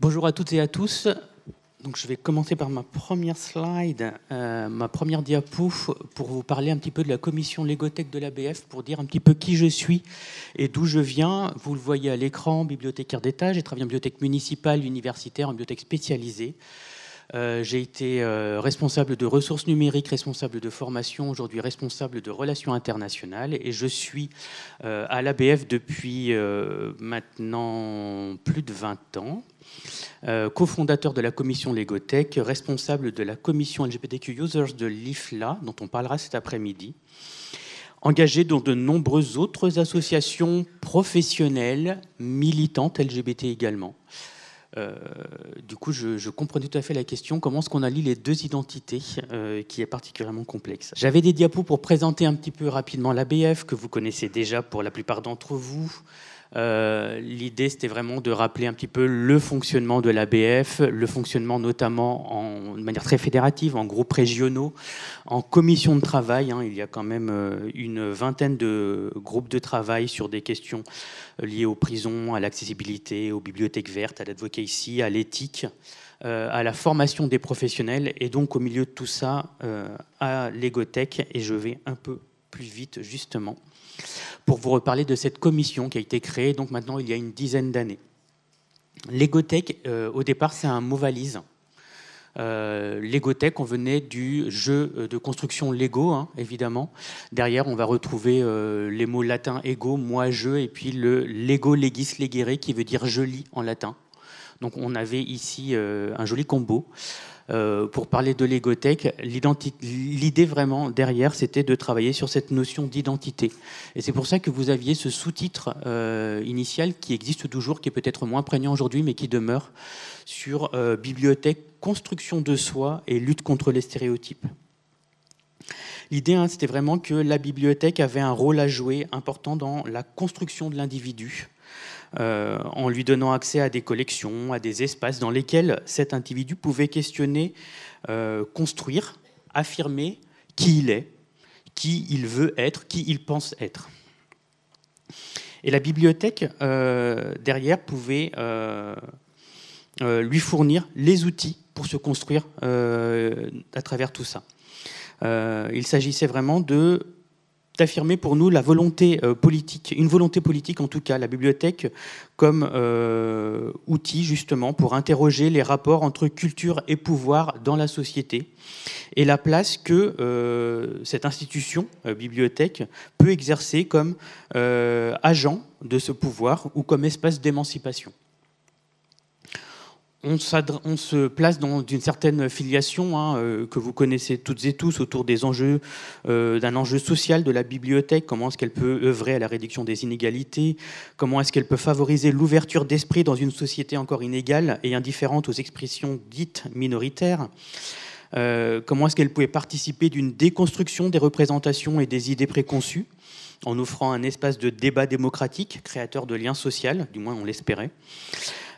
Bonjour à toutes et à tous. Donc, je vais commencer par ma première slide, euh, ma première diapo, pour vous parler un petit peu de la commission Légothèque de l'ABF, pour dire un petit peu qui je suis et d'où je viens. Vous le voyez à l'écran, bibliothécaire d'État, j'ai travaillé en bibliothèque municipale, universitaire, en bibliothèque spécialisée. Euh, j'ai été euh, responsable de ressources numériques, responsable de formation, aujourd'hui responsable de relations internationales et je suis euh, à l'ABF depuis maintenant plus de 20 ans. cofondateur de la commission Legotech, responsable de la commission LGBTQ Users de l'IFLA, dont on parlera cet après-midi, engagé dans de nombreuses autres associations professionnelles militantes LGBT également. Euh, du coup, je, comprends tout à fait la question, comment est-ce qu'on allie les deux identités, euh, qui est particulièrement complexe. J'avais des diapos pour présenter un petit peu rapidement l'ABF, que vous connaissez déjà pour la plupart d'entre vous. Euh, l'idée, c'était vraiment de rappeler un petit peu le fonctionnement de l'ABF, le fonctionnement notamment en, de manière très fédérative, en groupes régionaux, en commissions de travail. Hein. il y a quand même euh, une vingtaine de groupes de travail sur des questions euh, liées aux prisons, à l'accessibilité, aux bibliothèques vertes, à l'advocacy, à l'éthique. à la formation des professionnels et donc au milieu de tout ça à l'égotech et je vais un peu plus vite justement pour vous reparler de cette commission qui a été créée donc maintenant il y a une dizaine d'années. L'égotech, euh, au départ, c'est un mot valise. Euh, on venait du jeu euh, de construction Lego, hein, évidemment. Derrière, on va retrouver euh, les mots latins ego, moi, je, et puis le Lego legis legere, qui veut dire joli en latin. Donc on avait ici un joli combo. Euh, pour parler de l'égothèque, l'idée vraiment derrière, c'était de travailler sur cette notion d'identité. Et c'est pour ça que vous aviez ce sous-titre euh, initial qui existe toujours, qui est peut-être moins prégnant aujourd'hui, mais qui demeure sur euh, bibliothèque, construction de soi et lutte contre les stéréotypes. L'idée, hein, c'était vraiment que la bibliothèque avait un rôle à jouer important dans la construction de l'individu, euh, en lui donnant accès à des collections, à des espaces dans lesquels cet individu pouvait questionner, euh, construire, affirmer qui il est, qui il veut être, qui il pense être. Et la bibliothèque, euh, derrière, pouvait lui fournir les outils pour se construire à travers tout ça. il s'agissait vraiment de affirmer pour nous la volonté euh, politique, une volonté politique en tout cas, la bibliothèque comme euh, outil justement pour interroger les rapports entre culture et pouvoir dans la société et la place que euh, cette institution, bibliothèque, peut exercer comme agent de ce pouvoir ou comme espace d'émancipation on, se place dans une certaine filiation hein, euh, que vous connaissez toutes et tous autour des enjeux euh, d'un enjeu social de la bibliothèque. Comment est-ce qu'elle peut œuvrer à la réduction des inégalités Comment est-ce qu'elle peut favoriser l'ouverture d'esprit dans une société encore inégale et indifférente aux expressions dites minoritaires euh, Comment est-ce qu'elle pouvait participer d'une déconstruction des représentations et des idées préconçues en offrant un espace de débat démocratique, créateur de liens sociaux, du moins on l'espérait.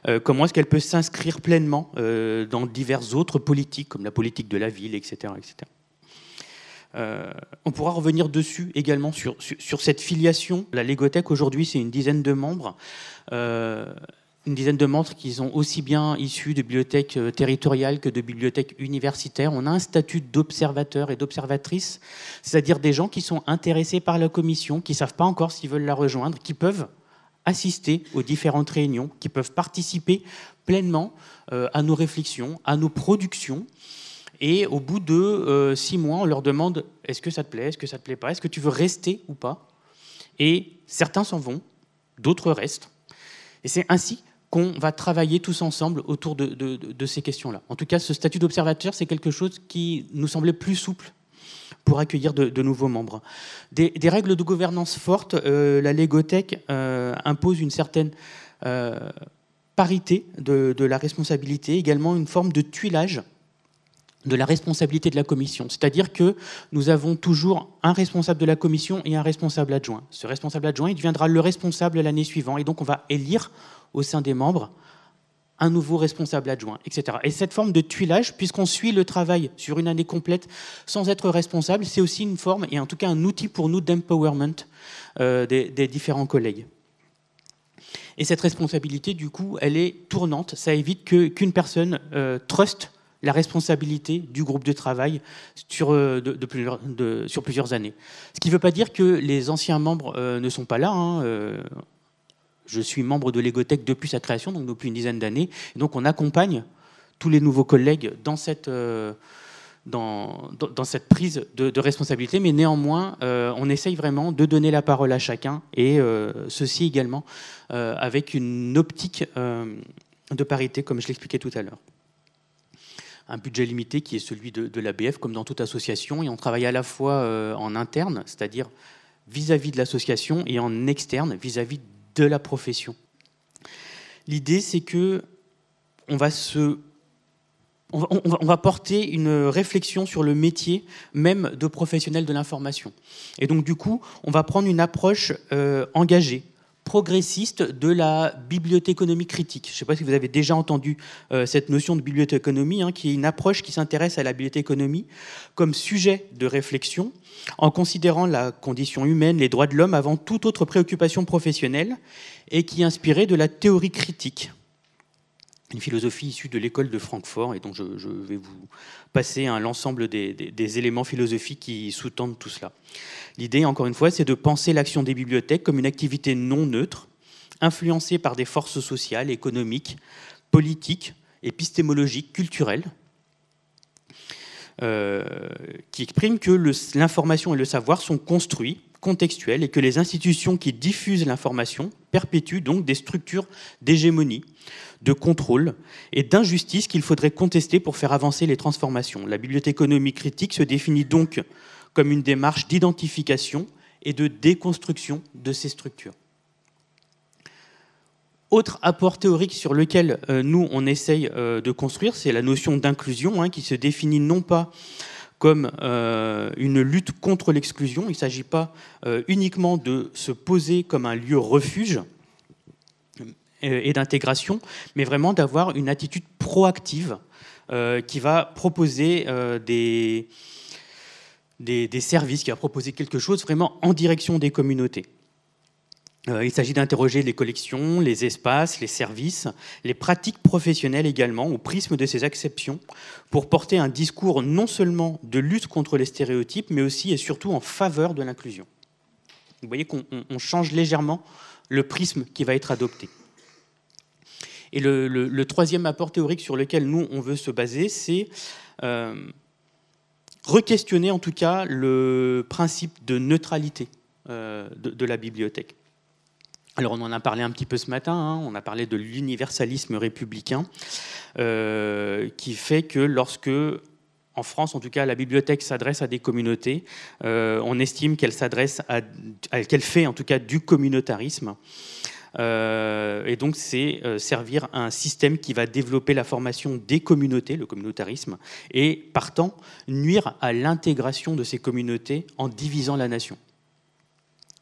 Euh, comment est-ce qu'elle peut s'inscrire pleinement euh, dans diverses autres politiques, comme la politique de la ville, etc. etc. Euh, on pourra revenir dessus également sur, sur, cette filiation. La Légothèque aujourd'hui, c'est une dizaine de membres une dizaine de membres qui sont aussi bien issus de bibliothèques euh, territoriales que de bibliothèques universitaires. On a un statut d'observateur et d'observatrice, c'est-à-dire des gens qui sont intéressés par la commission, qui ne savent pas encore s'ils veulent la rejoindre, qui peuvent assister aux différentes réunions, qui peuvent participer pleinement euh, à nos réflexions, à nos productions. Et au bout de euh, six mois, on leur demande est-ce que ça te plaît, est-ce que ça te plaît pas, est-ce que tu veux rester ou pas. Et certains s'en vont, d'autres restent. Et c'est ainsi qu'on va travailler tous ensemble autour de, ces questions-là. En tout cas, ce statut d'observateur, c'est quelque chose qui nous semblait plus souple pour accueillir de, nouveaux membres. Des, règles de gouvernance fortes, euh, la Légothèque euh, impose une certaine euh, parité de, la responsabilité, également une forme de tuilage de la responsabilité de la commission. C'est-à-dire que nous avons toujours un responsable de la commission et un responsable adjoint. Ce responsable adjoint, il deviendra le responsable l'année suivante. Et donc, on va élire au sein des membres un nouveau responsable adjoint, etc. Et cette forme de tuilage, puisqu'on suit le travail sur une année complète sans être responsable, c'est aussi une forme et en tout cas un outil pour nous d'empowerment euh, des, différents collègues. Et cette responsabilité, du coup, elle est tournante. Ça évite qu'une personne euh, trust la responsabilité du groupe de travail sur, euh, plusieurs, années. Ce qui ne veut pas dire que les anciens membres euh, ne sont pas là. Hein, euh. je suis membre de l'Egotech depuis sa création, donc depuis une dizaine d'années. Donc on accompagne tous les nouveaux collègues dans cette, prise de, responsabilité, mais néanmoins, on essaye vraiment de donner la parole à chacun, et ceci également avec une optique de parité, comme je l'expliquais tout à l'heure un budget limité qui est celui de, l'ABF, comme dans toute association. Et on travaille à la fois euh, en interne, c'est-à-dire vis-à-vis de l'association, et en externe, vis-à-vis de la profession. L'idée, c'est que on va se porter une réflexion sur le métier même de professionnel de l'information. Et donc du coup, on va prendre une approche euh, engagée, progressiste de la bibliothéconomie critique. Je ne sais pas si vous avez déjà entendu euh, cette notion de bibliothéconomie, hein, qui est une approche qui s'intéresse à la bibliothéconomie comme sujet de réflexion, en considérant la condition humaine, les droits de l'homme avant toute autre préoccupation professionnelle, et qui est inspirée de la théorie critique une philosophie issue de l'école de Francfort, et donc je, vais vous passer à l'ensemble des, éléments philosophiques qui sous-tendent tout cela. L'idée, encore une fois, c'est de penser l'action des bibliothèques comme une activité non neutre, influencée par des forces sociales, économiques, politiques, épistémologiques, culturelles, euh, qui expriment que l'information et le savoir sont construits contextuel et que les institutions qui diffusent l'information perpétuent donc des structures d'hégémonie, de contrôle et d'injustice qu'il faudrait contester pour faire avancer les transformations. La bibliothéconomie critique se définit donc comme une démarche d'identification et de déconstruction de ces structures. Autre apport théorique sur lequel euh, nous, on essaye euh, de construire, c'est la notion d'inclusion, hein, qui se définit non pas comme euh, une lutte contre l'exclusion. Il ne s'agit pas euh, uniquement de se poser comme un lieu refuge euh, et, d'intégration, mais vraiment d'avoir une attitude proactive qui va proposer des, des, des services, qui va proposer quelque chose vraiment en direction des communautés. Euh, il s'agit d'interroger les collections, les espaces, les services, les pratiques professionnelles également, au prisme de ces acceptions, pour porter un discours non seulement de lutte contre les stéréotypes, mais aussi et surtout en faveur de l'inclusion. Vous voyez qu'on change légèrement le prisme qui va être adopté. Et le, troisième apport théorique sur lequel nous, on veut se baser, c'est euh, re-questionner en tout cas le principe de neutralité euh, de la bibliothèque. Alors on en a parlé un petit peu ce matin, hein. on a parlé de l'universalisme républicain, euh, qui fait que lorsque en France, en tout cas, la bibliothèque s'adresse à des communautés. Euh, on estime qu'elle s'adresse à, qu'elle fait en tout cas du communautarisme. Euh, et donc, c'est servir un système qui va développer la formation des communautés, le communautarisme, et partant, nuire à l'intégration de ces communautés en divisant la nation.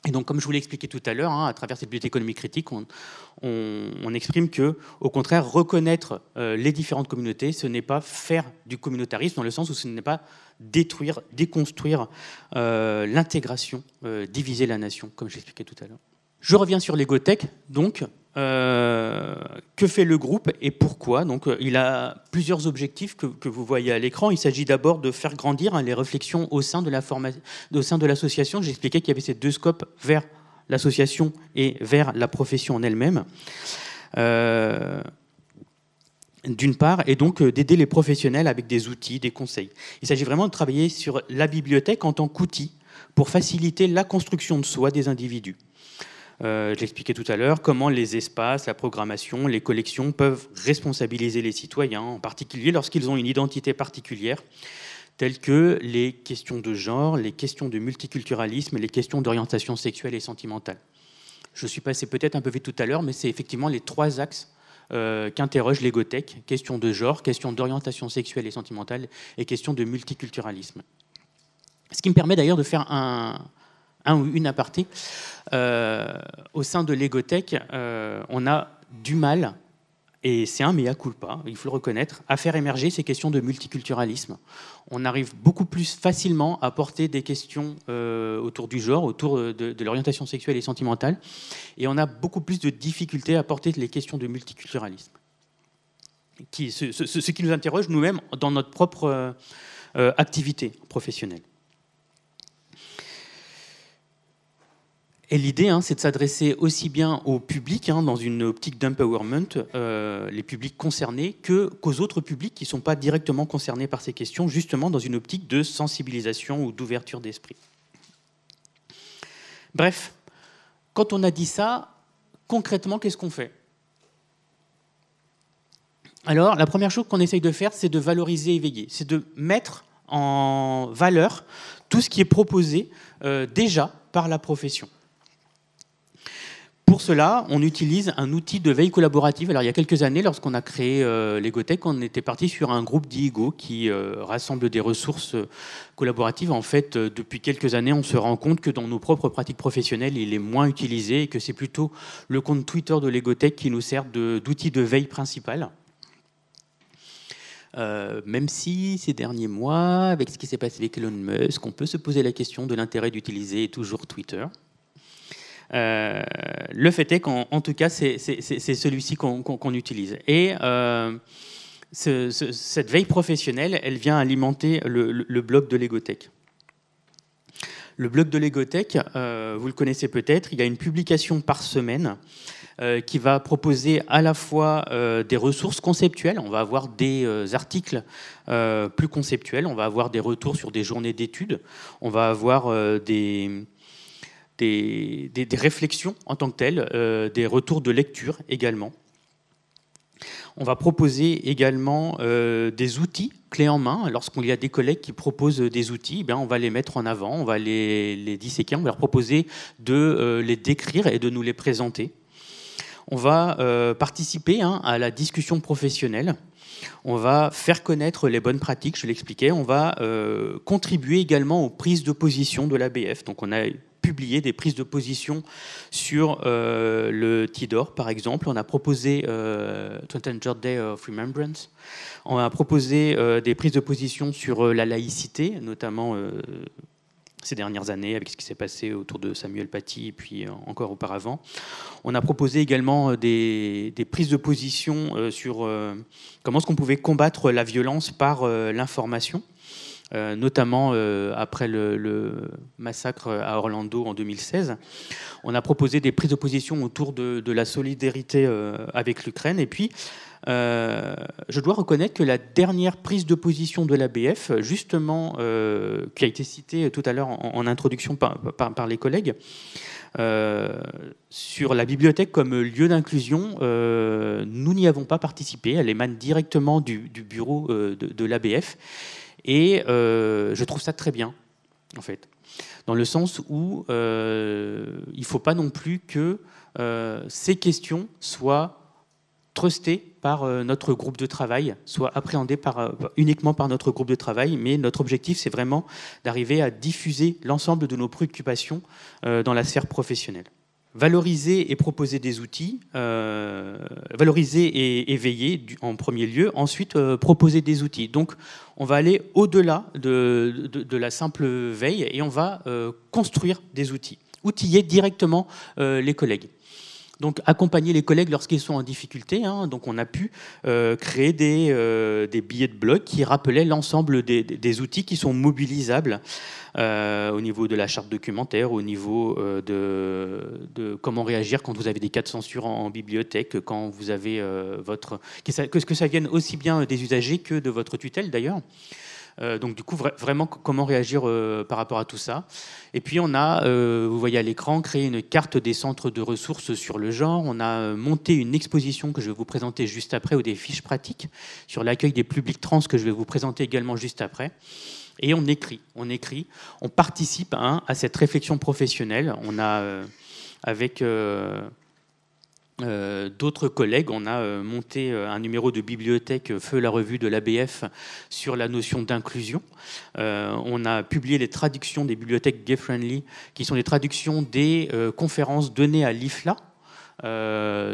Et donc, comme je vous l'ai expliqué tout à l'heure, hein, à travers cette bibliothèque économique critique, on, exprime que, au contraire, reconnaître euh, les différentes communautés, ce n'est pas faire du communautarisme dans le sens où ce n'est pas détruire, déconstruire euh, l'intégration, euh, diviser la nation, comme j'expliquais tout à l'heure. Je reviens sur l'égotech, donc euh, que fait le groupe et pourquoi Donc, euh, il a plusieurs objectifs que, vous voyez à l'écran. Il s'agit d'abord de faire grandir hein, les réflexions au sein de l'association. J'expliquais qu'il y avait ces deux scopes vers l'association et vers la profession en elle-même. Euh, d'une part, et donc d'aider les professionnels avec des outils, des conseils. Il s'agit vraiment de travailler sur la bibliothèque en tant qu'outil pour faciliter la construction de soi des individus. Euh, je l'expliquais tout à l'heure, comment les espaces, la programmation, les collections peuvent responsabiliser les citoyens, en particulier lorsqu'ils ont une identité particulière telles que les questions de genre, les questions de multiculturalisme, les questions d'orientation sexuelle et sentimentale. Je suis passé peut-être un peu vite tout à l'heure, mais c'est effectivement les trois axes euh, qu'interroge l'égothèque question de genre, question d'orientation sexuelle et sentimentale et question de multiculturalisme. Ce qui me permet d'ailleurs de faire un, un ou une aparté. Euh, au sein de l'égotech, euh, on a du mal et c'est un mea culpa, il faut le reconnaître, à faire émerger ces questions de multiculturalisme. On arrive beaucoup plus facilement à porter des questions euh, autour du genre, autour de, l'orientation sexuelle et sentimentale, et on a beaucoup plus de difficultés à porter les questions de multiculturalisme. Qui, ce, qui nous interroge nous-mêmes dans notre propre activité professionnelle. Et l'idée, hein, c'est de s'adresser aussi bien au public, hein, dans une optique d'empowerment, euh, les publics concernés, que, qu'aux autres publics qui ne sont pas directement concernés par ces questions, justement dans une optique de sensibilisation ou d'ouverture d'esprit. Bref, quand on a dit ça, concrètement, qu'est-ce qu'on fait Alors, la première chose qu'on essaye de faire, c'est de valoriser et veiller, c'est de mettre en valeur tout ce qui est proposé euh, déjà par la profession. Pour cela, on utilise un outil de veille collaborative. Alors, il y a quelques années, lorsqu'on a créé euh, Legotech, on était parti sur un groupe d'IGO qui euh, rassemble des ressources euh, collaboratives. En fait, depuis quelques années, on se rend compte que dans nos propres pratiques professionnelles, il est moins utilisé et que c'est plutôt le compte Twitter de Legotech qui nous sert d'outil de, veille principal. même si ces derniers mois, avec ce qui s'est passé avec Elon Musk, on peut se poser la question de l'intérêt d'utiliser toujours Twitter. Euh, le fait est qu'en tout cas, c'est celui-ci qu'on utilise. Et euh, cette veille professionnelle, elle vient alimenter le, blog de Legotech. Le blog de Legotech, euh, vous le connaissez peut-être, il y a une publication par semaine qui va proposer à la fois des ressources conceptuelles, on va avoir des articles plus conceptuels, on va avoir des retours sur des journées d'études, on va avoir des, des, réflexions en tant que telles, euh, des retours de lecture également. On va proposer également euh, des outils clés en main. Lorsqu'on y a des collègues qui proposent des outils, eh on va les mettre en avant, on va les, les disséquer, on va leur proposer de euh, les décrire et de nous les présenter. On va participer hein, à la discussion professionnelle. On va faire connaître les bonnes pratiques, je l'expliquais. On va contribuer également aux prises de position de l'ABF. Donc on a publié des prises de position sur euh, le Tidor, par exemple. On a proposé euh, 20th Day of Remembrance. On a proposé euh, des prises de position sur euh, la laïcité, notamment ces dernières années, avec ce qui s'est passé autour de Samuel Paty et puis encore auparavant. On a proposé également des, des prises de position sur comment est-ce qu'on pouvait combattre la violence par l'information. Euh, notamment euh, après le, massacre à Orlando en 2016. On a proposé des prises de position autour de, la solidarité euh, avec l'Ukraine. Et puis, je dois reconnaître que la dernière prise de position de l'ABF, justement, qui a été citée tout à l'heure en, introduction par, les collègues, sur la bibliothèque comme lieu d'inclusion, nous n'y avons pas participé. Elle émane directement du, bureau de l'ABF. Et euh, je trouve ça très bien, en fait, dans le sens où euh, il ne faut pas non plus que euh, ces questions soient trustées par notre groupe de travail, soient appréhendées uniquement par notre groupe de travail, mais notre objectif, c'est vraiment d'arriver à diffuser l'ensemble de nos préoccupations dans la sphère professionnelle valoriser et proposer des outils, euh, valoriser et éveiller en premier lieu, ensuite euh, proposer des outils. Donc on va aller au-delà de, la simple veille et on va euh, construire des outils, outiller directement les collègues. Donc accompagner les collègues lorsqu'ils sont en difficulté. Hein. Donc on a pu euh, créer euh, des, billets de bloc qui rappelaient l'ensemble des, outils qui sont mobilisables euh, au niveau de la charte documentaire, au niveau de, comment réagir quand vous avez des cas de censure en, bibliothèque, quand vous avez votre... Que, ce que ça vienne aussi bien des usagers que de votre tutelle d'ailleurs. Euh, donc du coup, vraiment, comment réagir euh, par rapport à tout ça Et puis on a, euh, vous voyez à l'écran, créé une carte des centres de ressources sur le genre. On a monté une exposition que je vais vous présenter juste après, ou des fiches pratiques sur l'accueil des publics trans que je vais vous présenter également juste après et on écrit, on écrit, on participe hein, à cette réflexion professionnelle. On a avec euh, d'autres collègues, on a euh, monté euh, un numéro de bibliothèque Feu la revue de l'ABF sur la notion d'inclusion. on a publié les traductions des bibliothèques Gay Friendly, qui sont des traductions des conférences données à l'IFLA.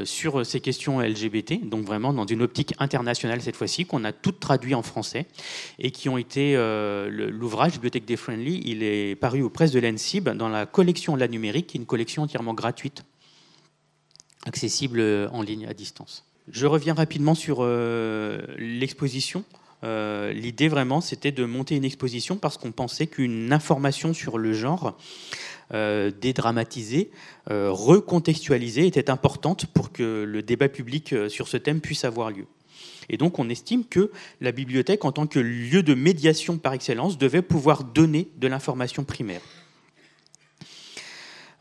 sur ces questions LGBT, donc vraiment dans une optique internationale cette fois-ci, qu'on a toutes traduit en français et qui ont été l'ouvrage Bibliothèque Gay Friendly. Il est paru aux presses de l'ENSIB dans la collection La Numérique, une collection entièrement gratuite accessible euh, en ligne à distance. Je reviens rapidement sur euh, l'exposition. Euh, l'idée vraiment, c'était de monter une exposition parce qu'on pensait qu'une information sur le genre dédramatisée, recontextualisée, était importante pour que le débat public sur ce thème puisse avoir lieu. Et donc on estime que la bibliothèque, en tant que lieu de médiation par excellence, devait pouvoir donner de l'information primaire.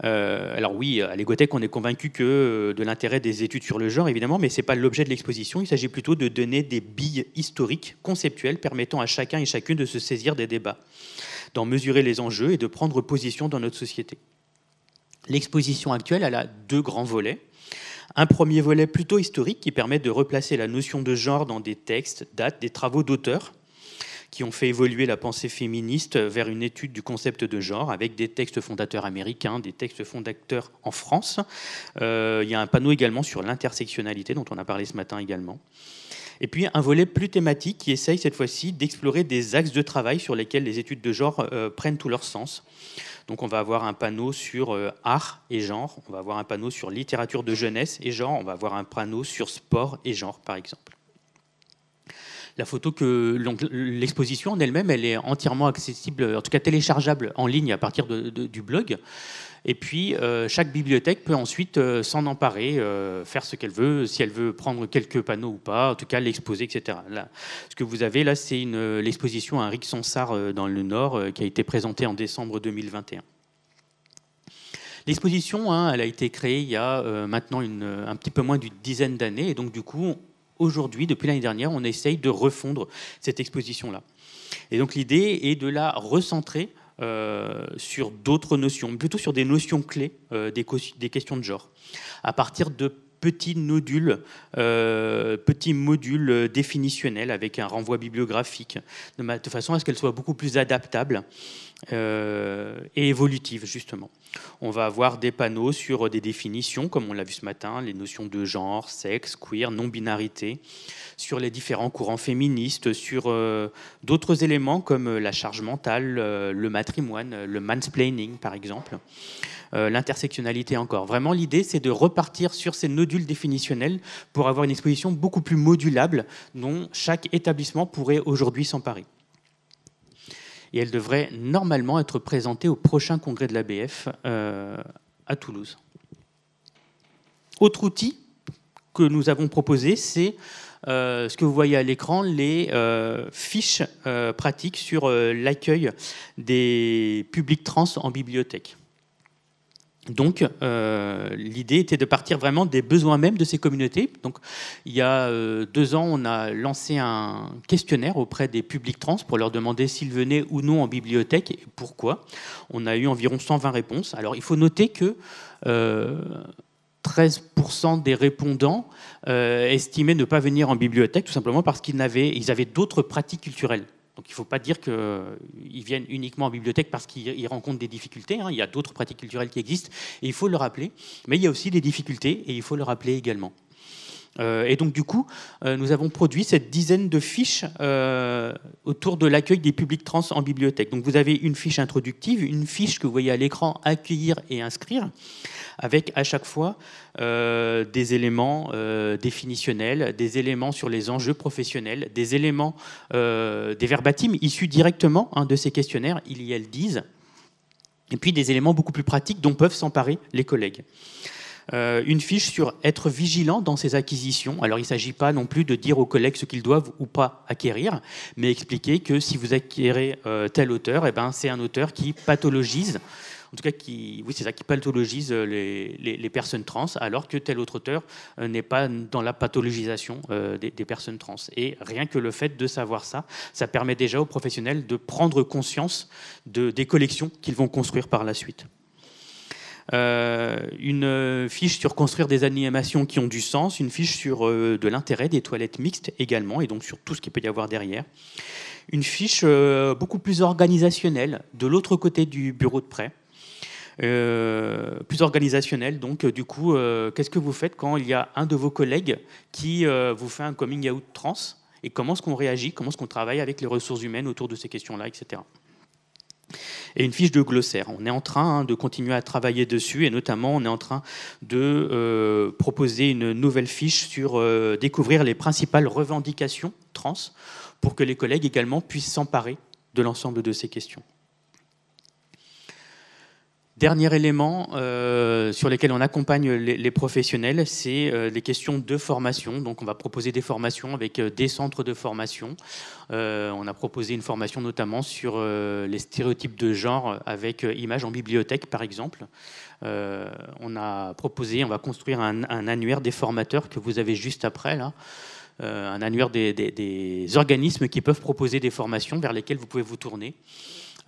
Euh, alors oui, à l'Égothèque, on est convaincu que euh, de l'intérêt des études sur le genre, évidemment, mais ce n'est pas l'objet de l'exposition. Il s'agit plutôt de donner des billes historiques, conceptuelles, permettant à chacun et chacune de se saisir des débats, d'en mesurer les enjeux et de prendre position dans notre société. L'exposition actuelle, a deux grands volets. Un premier volet plutôt historique qui permet de replacer la notion de genre dans des textes, dates, des travaux d'auteurs qui ont fait évoluer la pensée féministe vers une étude du concept de genre avec des textes fondateurs américains, des textes fondateurs en France. Euh, il y a un panneau également sur l'intersectionnalité dont on a parlé ce matin également. Et puis un volet plus thématique qui essaye cette fois-ci d'explorer des axes de travail sur lesquels les études de genre euh, prennent tout leur sens. Donc on va avoir un panneau sur euh, art et genre, on va avoir un panneau sur littérature de jeunesse et genre, on va avoir un panneau sur sport et genre par exemple la photo que l'exposition en elle-même, elle est entièrement accessible, en tout cas téléchargeable en ligne à partir du blog. Et puis, euh, chaque bibliothèque peut ensuite euh, s'en emparer, euh, faire ce qu'elle veut, si elle veut prendre quelques panneaux ou pas, en tout cas l'exposer, etc. ce que vous avez là, c'est l'exposition à Henri Sonsard dans le Nord qui a été présentée en décembre 2021. L'exposition, hein, elle a été créée il y a maintenant une, un petit peu moins d'une dizaine d'années, et donc du coup, aujourd'hui, depuis l'année dernière, on essaye de refondre cette exposition-là. Et donc l'idée est de la recentrer euh, sur d'autres notions, plutôt sur des notions clés euh, des, des, questions de genre, à partir de petits nodules, euh, petits modules définitionnels avec un renvoi bibliographique, de, de façon à ce qu'elle soit beaucoup plus adaptable euh, et évolutive, justement. On va avoir des panneaux sur des définitions, comme on l'a vu ce matin, les notions de genre, sexe, queer, non-binarité, sur les différents courants féministes, sur euh, d'autres éléments comme euh, la charge mentale, le matrimoine, le mansplaining, par exemple, l'intersectionnalité encore. Vraiment, l'idée, c'est de repartir sur ces nodules définitionnels pour avoir une exposition beaucoup plus modulable dont chaque établissement pourrait aujourd'hui s'emparer et elle devrait normalement être présentée au prochain congrès de l'ABF euh, à Toulouse. Autre outil que nous avons proposé, c'est euh, ce que vous voyez à l'écran, les euh, fiches pratiques sur l'accueil des publics trans en bibliothèque. Donc euh, l'idée était de partir vraiment des besoins mêmes de ces communautés. Donc il y a euh, deux ans, on a lancé un questionnaire auprès des publics trans pour leur demander s'ils venaient ou non en bibliothèque et pourquoi. On a eu environ 120 réponses. Alors il faut noter que 13% euh, des répondants estimaient ne pas venir en bibliothèque tout simplement parce qu'ils avaient d'autres pratiques culturelles. Donc il ne faut pas dire qu'ils euh, viennent uniquement en bibliothèque parce qu'ils rencontrent des difficultés. Hein. Il y a d'autres pratiques culturelles qui existent et il faut le rappeler. Mais il y a aussi des difficultés et il faut le rappeler également. Euh, et donc du coup, euh, nous avons produit cette dizaine de fiches euh, autour de l'accueil des publics trans en bibliothèque. Donc vous avez une fiche introductive, une fiche que vous voyez à l'écran accueillir et inscrire, avec à chaque fois des éléments définitionnels, des éléments sur les enjeux professionnels, des éléments, des verbatims issus directement hein, de ces questionnaires, il y a le disent, et puis des éléments beaucoup plus pratiques dont peuvent s'emparer les collègues. Euh, une fiche sur être vigilant dans ses acquisitions. Alors il ne s'agit pas non plus de dire aux collègues ce qu'ils doivent ou pas acquérir, mais expliquer que si vous acquérez euh, tel auteur, eh ben, c'est un auteur qui pathologise, en tout cas oui, c'est ça, qui pathologise euh, les, personnes trans, alors que tel autre auteur n'est pas dans la pathologisation des, personnes trans. Et rien que le fait de savoir ça, ça permet déjà aux professionnels de prendre conscience des collections qu'ils vont construire par la suite. Euh, une euh, fiche sur construire des animations qui ont du sens, une fiche sur euh, de l'intérêt des toilettes mixtes également, et donc sur tout ce qu'il peut y avoir derrière. Une fiche beaucoup plus organisationnelle de l'autre côté du bureau de prêt. plus organisationnelle Donc, du coup, qu'est-ce que vous faites quand il y a un de vos collègues qui vous fait un coming out trans Et comment est-ce qu'on réagit Comment est-ce qu'on travaille avec les ressources humaines autour de ces questions-là, etc et une fiche de glossaire. On est en train hein, de continuer à travailler dessus et notamment on est en train de euh, proposer une nouvelle fiche sur euh, découvrir les principales revendications trans pour que les collègues également puissent s'emparer de l'ensemble de ces questions. Dernier élément euh, sur lequel on accompagne les, professionnels, c'est euh, les questions de formation. Donc on va proposer des formations avec euh, des centres de formation. on a proposé une formation notamment sur les stéréotypes de genre avec images en bibliothèque par exemple. on a proposé, on va construire un, annuaire des formateurs que vous avez juste après là. un annuaire des, organismes qui peuvent proposer des formations vers lesquelles vous pouvez vous tourner.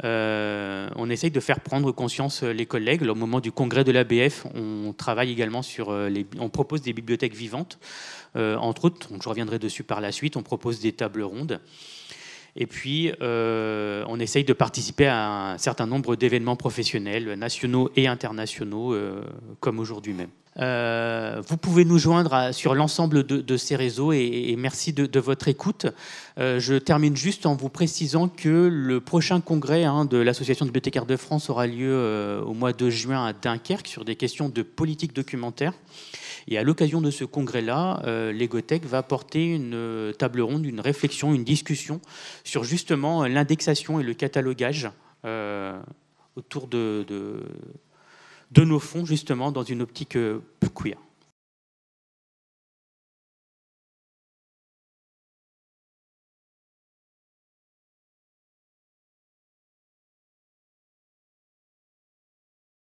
Euh, on essaye de faire prendre conscience euh, les collègues. Au moment du congrès de l'ABF, on travaille également sur euh, les, on propose des bibliothèques vivantes, entre autres. je reviendrai dessus par la suite. On propose des tables rondes. Et puis, on essaye de participer à un certain nombre d'événements professionnels, nationaux et internationaux, comme aujourd'hui même. Euh, vous pouvez nous joindre sur l'ensemble de, ces réseaux et, merci de, votre écoute. Euh, je termine juste en vous précisant que le prochain congrès hein, de l'Association de bibliothécaires de France aura lieu euh, au mois de juin à Dunkerque sur des questions de politique documentaire. Et à l'occasion de ce congrès-là, l'Egotech va porter une table ronde, une réflexion, une discussion sur justement l'indexation et le catalogage autour de de nos fonds justement dans une optique euh, queer.